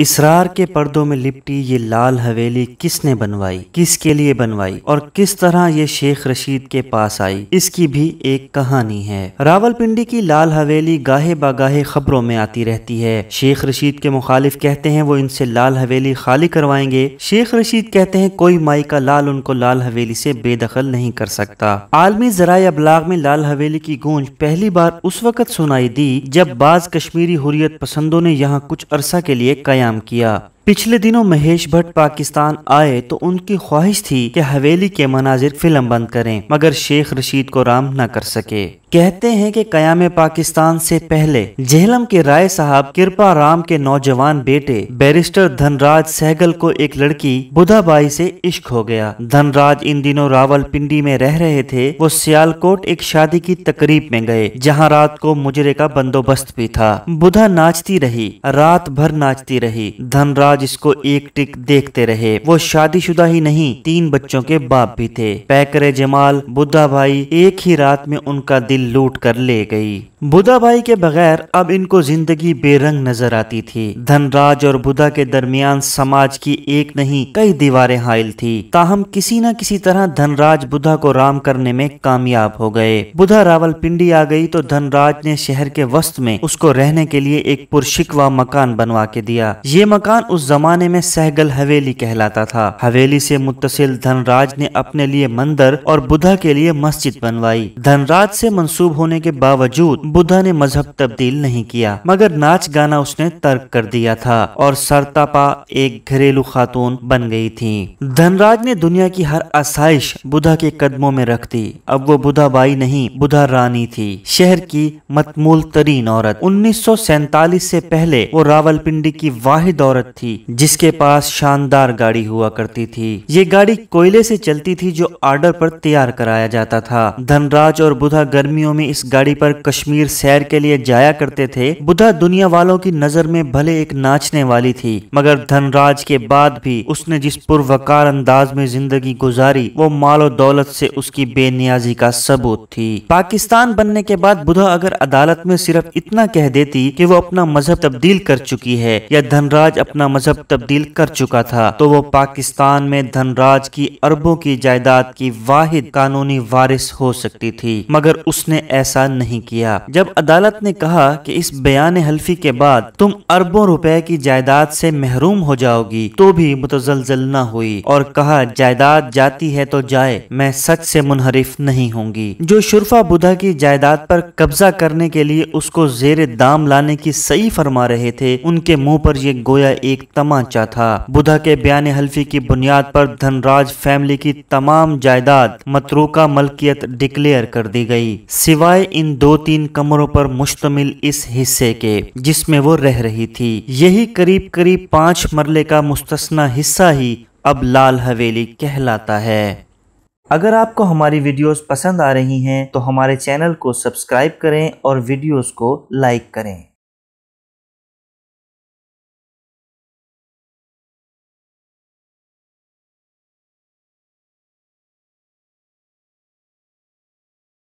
इसरार के पर्दों में लिपटी ये लाल हवेली किसने बनवाई किसके लिए बनवाई और किस तरह ये शेख रशीद के पास आई इसकी भी एक कहानी है रावलपिंडी की लाल हवेली गाहे बागाहे खबरों में आती रहती है शेख रशीद के मुखालिफ कहते हैं वो इनसे लाल हवेली खाली करवाएंगे शेख रशीद कहते हैं कोई माई का लाल उनको लाल हवेली से बेदखल नहीं कर सकता आलमी जराय अबलाग में लाल हवेली की गूंज पहली बार उस वक्त सुनाई दी जब बाज कश्मीरी हुरियत पसंदों ने यहाँ कुछ अरसा के लिए कया क्याम किया पिछले दिनों महेश भट्ट पाकिस्तान आए तो उनकी ख्वाहिश थी कि हवेली के मनाजिर फिल्म बंद करें मगर शेख रशीद को राम न कर सके कहते हैं कि कयाम पाकिस्तान से पहले जेहलम के राय साहब कृपा राम के नौजवान बेटे बैरिस्टर धनराज सहगल को एक लड़की बुधाबाई से इश्क हो गया धनराज इन दिनों रावलपिंडी में रह रहे थे वो सियालकोट एक शादी की तकरीब में गए जहां रात को मुजरे का बंदोबस्त भी था बुधा नाचती रही रात भर नाचती रही धनराज राज इसको एक टिक देखते रहे वो शादीशुदा ही नहीं तीन बच्चों के बाप भी थे पैकर जमाल बुद्धा भाई एक ही रात में उनका दिल लूट कर ले गई बुद्धा भाई के बगैर अब इनको जिंदगी बेरंग नजर आती थी धनराज और बुद्धा के दरमियान समाज की एक नहीं कई दीवारें हाइल थी ताहम किसी न किसी तरह धनराज बुद्धा को राम करने में कामयाब हो गए बुद्धा पिंडी आ गई तो धनराज ने शहर के वस्त में उसको रहने के लिए एक पुरशिकवा मकान बनवा के दिया ये मकान उस ज़माने में सहगल हवेली कहलाता था हवेली से मुतसिल धनराज ने अपने लिए मंदिर और बुधा के लिए मस्जिद बनवाई धनराज से मंसूब होने के बावजूद बुधा ने मजहब तब्दील नहीं किया मगर नाच गाना उसने तर्क कर दिया था और सरतापा एक घरेलू खातून बन गई थी धनराज ने दुनिया की हर आसाइश बुधा के कदमों में रख दी अब वो बुधा बाई नहीं बुधा रानी थी शहर की मतमूल तरीन औरत उन्नीस से पहले वो रावलपिंडी की वाहिद औरत थी थी जिसके पास शानदार गाड़ी हुआ करती थी ये गाड़ी कोयले से चलती थी जो आर्डर पर तैयार कराया जाता था धनराज और बुधा गर्मियों में इस गाड़ी पर कश्मीर सैर के लिए जाया करते थे बुधा दुनिया वालों की नजर में भले एक नाचने वाली थी मगर धनराज के बाद भी उसने जिस पुरवकार अंदाज में जिंदगी गुजारी वो मालो दौलत से उसकी बेनियाजी का सबूत थी पाकिस्तान बनने के बाद बुधा अगर अदालत में सिर्फ इतना कह देती कि वो अपना मजहब तब्दील कर चुकी है या धनराज अपना मजहब तब्दील कर चुका था तो वो पाकिस्तान में धनराज की अरबों की जायदाद की वाहिद कानूनी वारिस हो सकती थी मगर उसने ऐसा नहीं किया जब अदालत ने कहा कि इस बयान हल्फी के बाद तुम अरबों रुपए की जायदाद से महरूम हो जाओगी तो भी मुतजलजल न हुई और कहा जायदाद जाती है तो जाए मैं सच से मुनहरिफ नहीं होंगी जो शुरफा बुधा की जायदाद पर कब्जा करने के लिए उसको जेर दाम लाने की सही फरमा रहे थे उनके मुंह पर ये गोया एक तमाचा था बुधा के बयान हल्फी की बुनियाद पर धनराज फैमिली की तमाम जायदाद मतरूका मलकियत डिक्लेयर कर दी गई सिवाय इन दो तीन कमरों पर मुश्तमिल इस हिस्से के जिसमें वो रह रही थी यही करीब करीब पांच मरले का मुस्तना हिस्सा ही अब लाल हवेली कहलाता है अगर आपको हमारी वीडियोस पसंद आ रही हैं तो हमारे चैनल को सब्सक्राइब करें और वीडियोस को लाइक करें